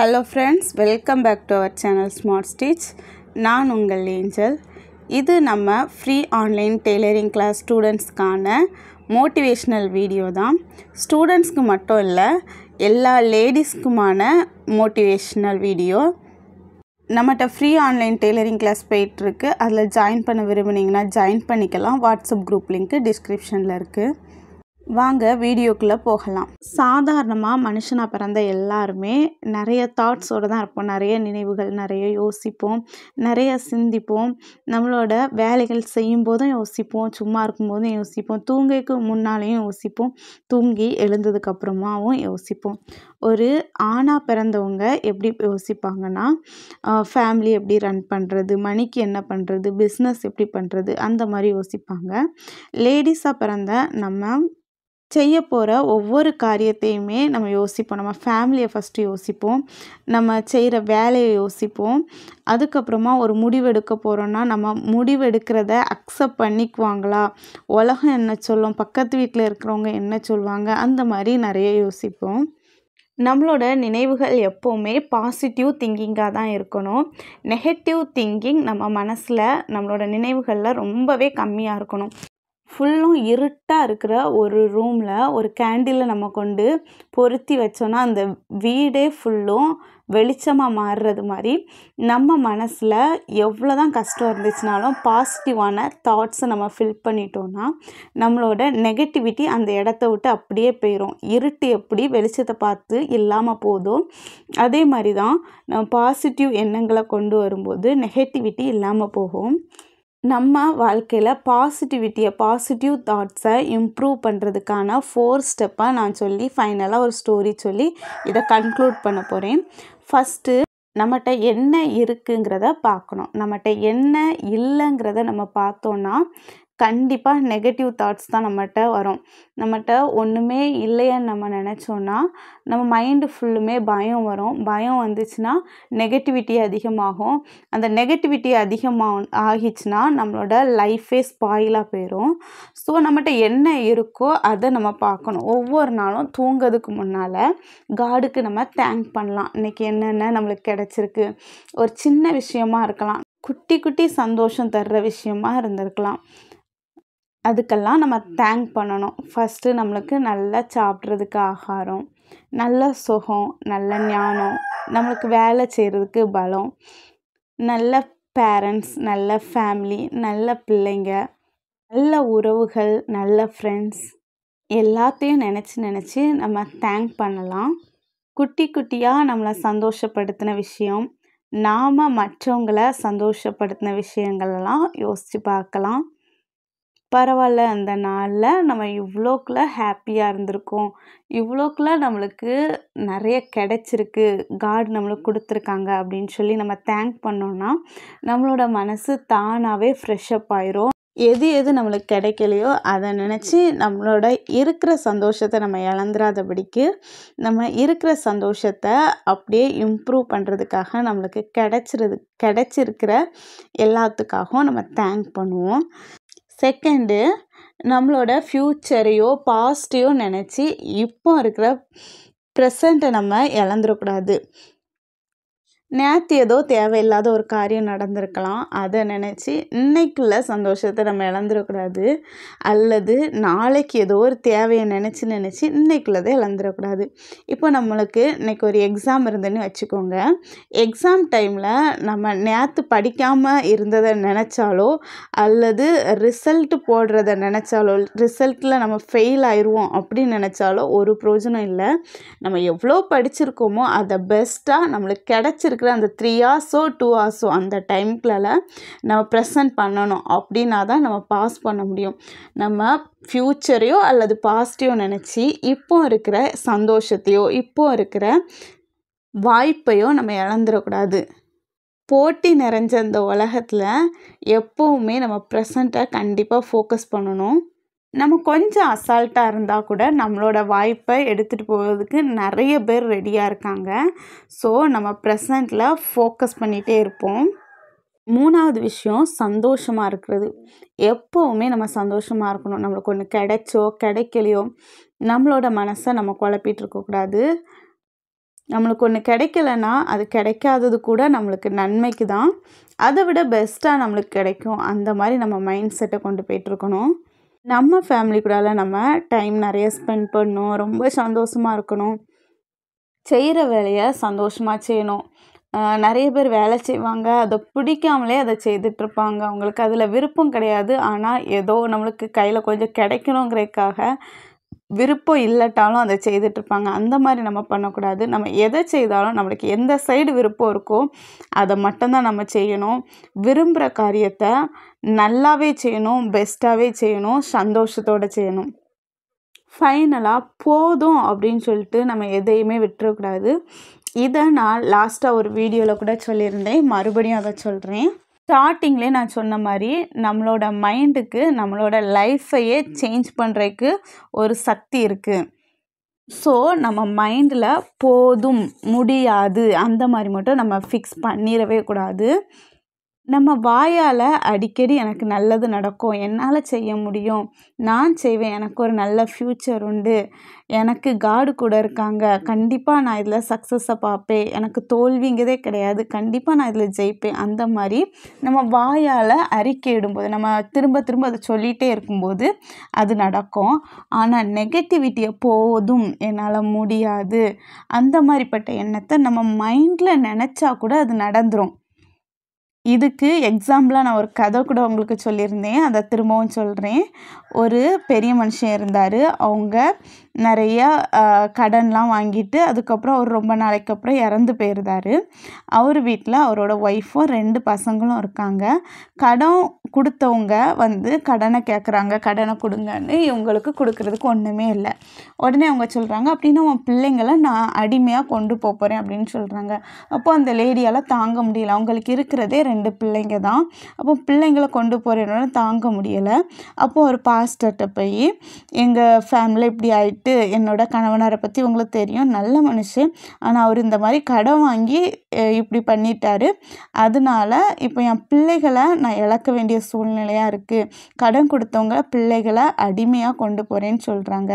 hello friends welcome back to our channel Smart Stitch நான் உங்கள் Angel இது நம்ம ஃப்ரீ ஆன்லைன் டெய்லரிங் கிளாஸ் ஸ்டூடெண்ட்ஸ்க்கான மோட்டிவேஷ்னல் வீடியோ தான் ஸ்டூடெண்ட்ஸ்க்கு மட்டும் இல்லை எல்லா லேடிஸ்க்குமான மோட்டிவேஷ்னல் வீடியோ நம்மகிட்ட ஃப்ரீ ஆன்லைன் டெய்லரிங் கிளாஸ் போயிட்டுருக்கு அதில் ஜாயின் பண்ண விரும்புனீங்கன்னா ஜாயின் பண்ணிக்கலாம் வாட்ஸ்அப் குரூப் லிங்க்கு டிஸ்கிரிப்ஷனில் இருக்குது வாங்க வீடியோக்குள்ளே போகலாம் சாதாரணமாக மனுஷனாக பிறந்த எல்லாருமே நிறைய தாட்ஸோடு தான் இருப்போம் நிறைய நினைவுகள் நிறைய யோசிப்போம் நிறைய சிந்திப்போம் நம்மளோட வேலைகள் செய்யும் போதும் யோசிப்போம் சும்மா இருக்கும்போதும் யோசிப்போம் தூங்கிக்கு முன்னாலேயும் யோசிப்போம் தூங்கி எழுந்ததுக்கப்புறமாவும் யோசிப்போம் ஒரு ஆணாக பிறந்தவங்க எப்படி யோசிப்பாங்கன்னா ஃபேமிலி எப்படி ரன் பண்ணுறது மணிக்கு என்ன பண்ணுறது பிஸ்னஸ் எப்படி பண்ணுறது அந்த மாதிரி யோசிப்பாங்க லேடிஸாக பிறந்த நம்ம செய்ய போகிற ஒவ்வொரு காரியத்தையுமே நம்ம யோசிப்போம் நம்ம ஃபேமிலியை ஃபஸ்ட்டு யோசிப்போம் நம்ம செய்கிற வேலையை யோசிப்போம் அதுக்கப்புறமா ஒரு முடிவெடுக்க போகிறோன்னா நம்ம முடிவெடுக்கிறத அக்செப்ட் பண்ணிக்குவாங்களா உலகம் என்ன சொல்லும் பக்கத்து வீட்டில் இருக்கிறவங்க என்ன சொல்லுவாங்க அந்த மாதிரி நிறைய யோசிப்போம் நம்மளோட நினைவுகள் எப்போவுமே பாசிட்டிவ் திங்கிங்காக தான் இருக்கணும் நெகட்டிவ் திங்கிங் நம்ம மனசில் நம்மளோட நினைவுகளில் ரொம்பவே கம்மியாக இருக்கணும் ஃபுல்லும் இருட்டாக இருக்கிற ஒரு ரூமில் ஒரு கேண்டிலில் நம்ம கொண்டு பொருத்தி வச்சோன்னா அந்த வீடே ஃபுல்லும் வெளிச்சமாக மாறுறது மாதிரி நம்ம மனசில் எவ்வளோ தான் கஷ்டம் இருந்துச்சுனாலும் பாசிட்டிவான தாட்ஸை நம்ம ஃபில் பண்ணிட்டோன்னா நம்மளோட நெகட்டிவிட்டி அந்த இடத்த விட்டு அப்படியே போயிடும் இருட்டு எப்படி வெளிச்சத்தை பார்த்து இல்லாமல் போதும் அதே மாதிரி தான் நம்ம பாசிட்டிவ் எண்ணங்களை கொண்டு வரும்போது நெகட்டிவிட்டி இல்லாமல் போகும் நம்ம வாழ்க்கையில் பாசிட்டிவிட்டியை பாசிட்டிவ் தாட்ஸை இம்ப்ரூவ் பண்ணுறதுக்கான ஃபோர் ஸ்டெப்பாக நான் சொல்லி ஃபைனலாக ஒரு ஸ்டோரி சொல்லி இதை கன்க்ளூட் பண்ண போகிறேன் ஃபஸ்ட்டு நம்மகிட்ட என்ன இருக்குங்கிறத பார்க்கணும் நம்மகிட்ட என்ன இல்லைங்கிறத நம்ம பார்த்தோன்னா கண்டிப்பாக நெகட்டிவ் தாட்ஸ் தான் நம்மகிட்ட வரும் நம்மகிட்ட ஒன்றுமே இல்லைன்னு நம்ம நினச்சோன்னா நம்ம மைண்டு ஃபுல்லுமே பயம் வரும் பயம் வந்துச்சுன்னா நெகட்டிவிட்டி அதிகமாகும் அந்த நெகட்டிவிட்டி அதிகமாக ஆகிச்சுன்னா நம்மளோட லைஃபே ஸ்பாயிலாக போயிடும் ஸோ நம்மகிட்ட என்ன இருக்கோ அதை நம்ம பார்க்கணும் ஒவ்வொரு நாளும் தூங்கிறதுக்கு முன்னால் காடுக்கு நம்ம தேங்க் பண்ணலாம் இன்றைக்கி என்னென்ன நம்மளுக்கு கிடச்சிருக்கு ஒரு சின்ன விஷயமா இருக்கலாம் குட்டி குட்டி சந்தோஷம் தர்ற விஷயமா இருந்திருக்கலாம் அதுக்கெல்லாம் நம்ம தேங்க் பண்ணணும் ஃபஸ்ட்டு நம்மளுக்கு நல்லா சாப்பிட்றதுக்கு ஆகாரம் நல்ல சுகம் நல்ல ஞானம் நம்மளுக்கு வேலை செய்கிறதுக்கு பலம் நல்ல பேரண்ட்ஸ் நல்ல ஃபேமிலி நல்ல பிள்ளைங்க நல்ல உறவுகள் நல்ல ஃப்ரெண்ட்ஸ் எல்லாத்தையும் நினச்சி நினச்சி நம்ம தேங்க் பண்ணலாம் குட்டி குட்டியாக நம்மளை சந்தோஷப்படுத்தின விஷயம் நாம் மற்றவங்கள சந்தோஷப்படுத்தின விஷயங்கள்லாம் யோசித்து பார்க்கலாம் பரவாயில்ல அந்த நாளில் நம்ம இவ்வளோக்குள்ள ஹாப்பியாக இருந்திருக்கோம் இவ்வளோக்குள்ள நம்மளுக்கு நிறைய கிடச்சிருக்கு காட் நம்மளுக்கு கொடுத்துருக்காங்க அப்படின்னு சொல்லி நம்ம தேங்க் பண்ணோன்னா நம்மளோட மனசு தானாகவே ஃப்ரெஷ்ஷப் ஆயிரும் எது எது நம்மளுக்கு கிடைக்கலையோ அதை நினச்சி நம்மளோட இருக்கிற சந்தோஷத்தை நம்ம இழந்துராதபடிக்கு நம்ம இருக்கிற சந்தோஷத்தை அப்படியே இம்ப்ரூவ் பண்ணுறதுக்காக நம்மளுக்கு கிடைச்சிருது கிடைச்சிருக்கிற எல்லாத்துக்காகவும் நம்ம தேங்க் பண்ணுவோம் செகண்டு நம்மளோட ஃப்யூச்சரையோ பாஸ்ட்டையோ நினச்சி இப்போ இருக்கிற ப்ரெசண்ட்டை நம்ம இழந்துடக்கூடாது நேற்று ஏதோ தேவையில்லாத ஒரு காரியம் நடந்திருக்கலாம் அதை நினச்சி இன்றைக்குள்ள சந்தோஷத்தை நம்ம இழந்துடக்கூடாது அல்லது நாளைக்கு ஏதோ ஒரு தேவையை நினச்சி நினச்சி இன்றைக்குள்ளதை இழந்துடக்கூடாது இப்போ நம்மளுக்கு இன்றைக்கி ஒரு எக்ஸாம் இருந்துன்னு வச்சுக்கோங்க எக்ஸாம் டைமில் நம்ம நேற்று படிக்காமல் இருந்ததை நினச்சாலோ அல்லது ரிசல்ட் போடுறத நினச்சாலோ ரிசல்ட்டில் நம்ம ஃபெயில் ஆயிடுவோம் அப்படின்னு நினச்சாலோ ஒரு பிரயோஜனம் இல்லை நம்ம எவ்வளோ படிச்சிருக்கோமோ அதை பெஸ்ட்டாக நம்மளுக்கு கிடச்சிருக்கு இருக்கிற அந்த த்ரீ ஹார்ஸோ டூ ஹார்ஸோ அந்த டைம்குள்ள நம்ம ப்ரெசன்ட் பண்ணணும் அப்படின்னா தான் நம்ம பாஸ் பண்ண முடியும் நம்ம ஃப்யூச்சரையோ அல்லது பாஸ்ட்டையோ நினச்சி இப்போ இருக்கிற சந்தோஷத்தையோ இப்போ இருக்கிற வாய்ப்பையோ நம்ம இழந்துடக்கூடாது போட்டி நிறைஞ்ச இந்த உலகத்தில் எப்போவுமே நம்ம ப்ரெசண்ட்டை கண்டிப்பாக ஃபோக்கஸ் பண்ணணும் நம்ம கொஞ்சம் அசால்ட்டாக இருந்தால் கூட நம்மளோட வாய்ப்பை எடுத்துகிட்டு போகிறதுக்கு நிறைய பேர் ரெடியாக இருக்காங்க ஸோ நம்ம ப்ரெசண்டில் ஃபோக்கஸ் பண்ணிகிட்டே இருப்போம் மூணாவது விஷயம் சந்தோஷமாக இருக்கிறது எப்போவுமே நம்ம சந்தோஷமாக இருக்கணும் நம்மளுக்கு ஒன்று கிடைச்சோ கிடைக்கலையோ நம்மளோட மனசை நம்ம குழப்பிட்டு இருக்கக்கூடாது நம்மளுக்கு ஒன்று கிடைக்கலன்னா அது கிடைக்காதது கூட நம்மளுக்கு நன்மைக்கு தான் அதை விட பெஸ்ட்டாக நம்மளுக்கு கிடைக்கும் அந்த மாதிரி நம்ம மைண்ட் செட்டை கொண்டு போயிட்டுருக்கணும் நம்ம ஃபேமிலி கூடலாம் நம்ம டைம் நிறைய ஸ்பெண்ட் பண்ணணும் ரொம்ப சந்தோஷமாக இருக்கணும் செய்கிற வேலையை சந்தோஷமாக செய்யணும் நிறைய பேர் வேலை செய்வாங்க அதை பிடிக்காமலே அதை செய்துட்ருப்பாங்க அவங்களுக்கு அதில் விருப்பம் கிடையாது ஆனால் ஏதோ நம்மளுக்கு கையில் கொஞ்சம் கிடைக்கணுங்கிறதுக்காக விருப்பம் இல்லாட்டாலும் அதை செய்துட்ருப்பாங்க அந்த மாதிரி நம்ம பண்ணக்கூடாது நம்ம எதை செய்தாலும் நம்மளுக்கு எந்த சைடு விருப்பம் இருக்கோ அதை மட்டும்தான் நம்ம செய்யணும் விரும்புகிற காரியத்தை நல்லாவே செய்யணும் பெஸ்ட்டாகவே செய்யணும் சந்தோஷத்தோடு செய்யணும் ஃபைனலாக போதும் அப்படின்னு சொல்லிட்டு நம்ம எதையுமே விட்டுறக்கூடாது இதை நான் லாஸ்ட்டாக ஒரு வீடியோவில் கூட சொல்லியிருந்தேன் மறுபடியும் அதை சொல்கிறேன் ஸ்டார்டிங்லேயே நான் சொன்ன மாதிரி நம்மளோட மைண்டுக்கு நம்மளோட லைஃப்பையே சேஞ்ச் பண்ணுறதுக்கு ஒரு சக்தி இருக்குது ஸோ நம்ம மைண்டில் போதும் முடியாது அந்த மாதிரி மட்டும் நம்ம ஃபிக்ஸ் பண்ணிடவே கூடாது நம்ம வாயால் அடிக்கடி எனக்கு நல்லது நடக்கும் என்னால் செய்ய முடியும் நான் செய்வேன் எனக்கு ஒரு நல்ல ஃப்யூச்சர் உண்டு எனக்கு காடு கூட இருக்காங்க கண்டிப்பாக நான் இதில் சக்ஸஸை பார்ப்பேன் எனக்கு தோல்விங்கிறதே கிடையாது கண்டிப்பாக நான் இதில் ஜெயிப்பேன் அந்த மாதிரி நம்ம வாயால் அறிக்கை இடும்போது நம்ம திரும்ப திரும்ப அதை சொல்லிகிட்டே இருக்கும்போது அது நடக்கும் ஆனால் நெகட்டிவிட்டியை போதும் என்னால் முடியாது அந்த மாதிரிப்பட்ட எண்ணத்தை நம்ம மைண்டில் நினச்சா கூட அது நடந்துடும் இதுக்கு எக்ஸாம்பிளாக நான் ஒரு கதை கூட உங்களுக்கு சொல்லியிருந்தேன் அதை திரும்பவும் சொல்கிறேன் ஒரு பெரிய மனுஷன் இருந்தார் அவங்க நிறையா கடன்லாம் வாங்கிட்டு அதுக்கப்புறம் அவர் ரொம்ப நாளைக்கு அப்புறம் இறந்து போயிருந்தார் அவர் வீட்டில் அவரோட ஒய்ஃபும் ரெண்டு பசங்களும் இருக்காங்க கடன் கொடுத்தவங்க வந்து கடனை கேட்குறாங்க கடனை கொடுங்கன்னு இவங்களுக்கு கொடுக்குறதுக்கு ஒன்றுமே இல்லை உடனே அவங்க சொல்கிறாங்க அப்படின்னா உன் பிள்ளைங்களை நான் அடிமையாக கொண்டு போகிறேன் அப்படின்னு சொல்கிறாங்க அப்போ அந்த லேடியால் தாங்க முடியலை அவங்களுக்கு இருக்கிறதே ரெண்டு பிள்ளைங்க தான் அப்போ பிள்ளைங்களை கொண்டு போகிறேன்னு தாங்க முடியலை அப்போது ஒரு பாஸ்டர்கிட்ட போய் எங்கள் ஃபேமிலி இப்படி ஆயிட்டு சொல்லிட்டு என்னோட கணவனரை பற்றி உங்களுக்கு தெரியும் நல்ல மனுஷன் ஆனால் அவர் இந்த மாதிரி கடன் வாங்கி இப்படி பண்ணிட்டாரு அதனால் இப்போ என் பிள்ளைகளை நான் இழக்க வேண்டிய சூழ்நிலையாக இருக்குது கடன் கொடுத்தவங்க பிள்ளைகளை அடிமையாக கொண்டு போகிறேன்னு சொல்கிறாங்க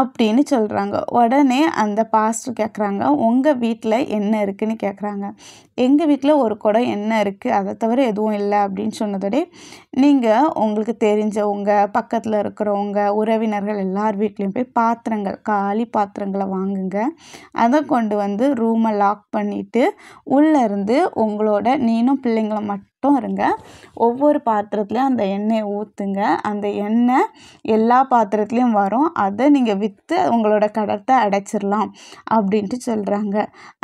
அப்படின்னு சொல்கிறாங்க உடனே அந்த பாஸ்டர் கேட்குறாங்க உங்கள் வீட்டில் என்ன இருக்குதுன்னு கேட்குறாங்க எங்கள் வீட்டில் ஒரு குடம் என்ன இருக்குது அதை தவிர எதுவும் இல்லை அப்படின்னு சொன்னதோட நீங்கள் உங்களுக்கு தெரிஞ்சவங்க பக்கத்தில் இருக்கிறவங்க உறவினர்கள் எல்லார் வீட்லேயும் போய் பாத்திரங்கள் காலி பாத்திரங்களை வாங்குங்க அதை கொண்டு வந்து ரூமை லாக் பண்ணிவிட்டு உள்ளேருந்து உங்களோட நீனும் பிள்ளைங்களை மட்டும் இருங்க ஒவ்வொரு பாத்திரத்துலையும் அந்த எண்ணெயை ஊற்றுங்க அந்த எண்ணெய் எல்லா பாத்திரத்துலேயும் வரும் அதை நீங்கள் விற்று உங்களோட கடத்தை அடைச்சிடலாம் அப்படின்ட்டு சொல்கிறாங்க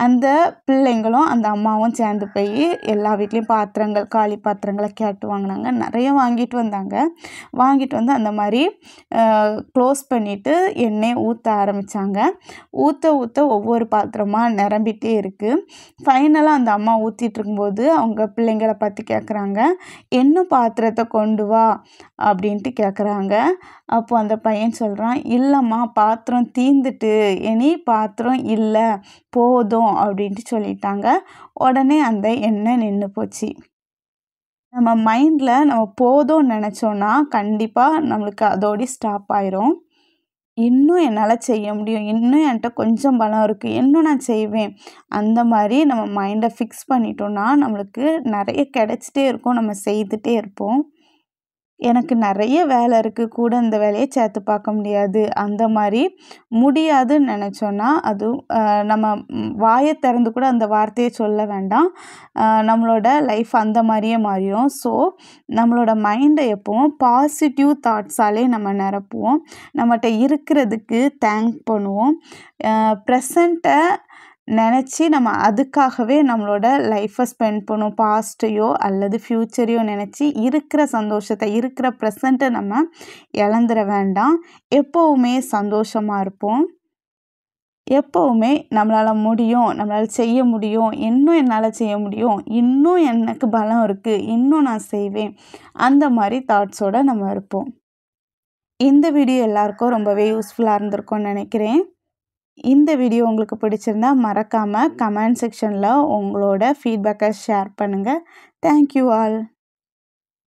அந்த பிள்ளைங்களும் அந்த அம்மா அம்மாவும் சேர்ந்து போய் எல்லா வீட்லேயும் பாத்திரங்கள் காளி பாத்திரங்களை கேட்டு வாங்கினாங்க நிறைய வாங்கிட்டு வந்தாங்க வாங்கிட்டு வந்து அந்த மாதிரி க்ளோஸ் பண்ணிவிட்டு எண்ணெய் ஊற்ற ஆரம்பித்தாங்க ஊற்ற ஊற்ற ஒவ்வொரு பாத்திரமாக நிரம்பிட்டே இருக்குது ஃபைனலாக அந்த அம்மா ஊற்றிட்டு இருக்கும்போது அவங்க பிள்ளைங்களை பற்றி கேட்குறாங்க என்ன பாத்திரத்தை கொண்டு வா அப்படின்ட்டு கேட்குறாங்க அப்போது அந்த பையன் சொல்கிறான் இல்லைம்மா பாத்திரம் தீந்துட்டு இனி பாத்திரம் இல்லை போதும் அப்படின்ட்டு சொல்லிட்டாங்க உடனே அந்த எண்ணெய் நின்று போச்சு நம்ம மைண்டில் நம்ம போதும்னு நினச்சோன்னா கண்டிப்பாக நம்மளுக்கு அதோடய ஸ்டாப் ஆயிரும் இன்னும் என்னால் செய்ய முடியும் இன்னும் என்கிட்ட கொஞ்சம் பலம் இருக்குது இன்னும் நான் செய்வேன் அந்த மாதிரி நம்ம மைண்டை ஃபிக்ஸ் பண்ணிட்டோன்னா நம்மளுக்கு நிறைய கிடச்சிட்டே இருக்கும் நம்ம செய்துகிட்டே இருப்போம் எனக்கு நிறைய வேலை இருக்குது கூட இந்த வேலையை சேர்த்து பார்க்க முடியாது அந்த மாதிரி முடியாதுன்னு நினச்சோன்னா அதுவும் நம்ம வாயை திறந்து கூட அந்த வார்த்தையை சொல்ல வேண்டாம் நம்மளோட லைஃப் அந்த மாதிரியே மாறிடும் ஸோ நம்மளோட மைண்டை எப்போவும் பாசிட்டிவ் தாட்ஸாலே நம்ம நிரப்புவோம் நம்மகிட்ட இருக்கிறதுக்கு தேங்க் பண்ணுவோம் ப்ரெசண்ட்டை நினச்சி நம்ம அதுக்காகவே நம்மளோட லைஃப்பை ஸ்பெண்ட் பண்ணும் பாஸ்ட்டையோ அல்லது ஃப்யூச்சரையோ நினச்சி இருக்கிற சந்தோஷத்தை இருக்கிற ப்ரெசண்ட்டை நம்ம இழந்துட வேண்டாம் எப்போவுமே சந்தோஷமாக இருப்போம் எப்போவுமே நம்மளால் முடியும் நம்மளால் செய்ய முடியும் இன்னும் என்னால் செய்ய முடியும் இன்னும் எனக்கு பலம் இருக்குது இன்னும் நான் செய்வேன் அந்த மாதிரி தாட்ஸோடு நம்ம இருப்போம் இந்த வீடியோ எல்லாருக்கும் ரொம்பவே யூஸ்ஃபுல்லாக இருந்திருக்கும்னு நினைக்கிறேன் இந்த வீடியோ உங்களுக்கு பிடிச்சிருந்தா மறக்காமல் கமெண்ட் செக்ஷனில் உங்களோட ஃபீட்பேக்கை ஷேர் பண்ணுங்கள் தேங்க்யூ ஆல்